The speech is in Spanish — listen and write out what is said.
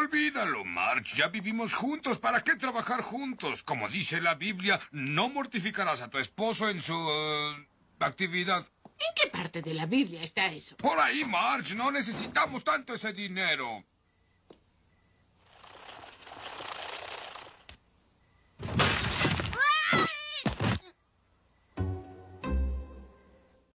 Olvídalo, March. Ya vivimos juntos. ¿Para qué trabajar juntos? Como dice la Biblia, no mortificarás a tu esposo en su eh, actividad. ¿En qué parte de la Biblia está eso? Por ahí, March. No necesitamos tanto ese dinero.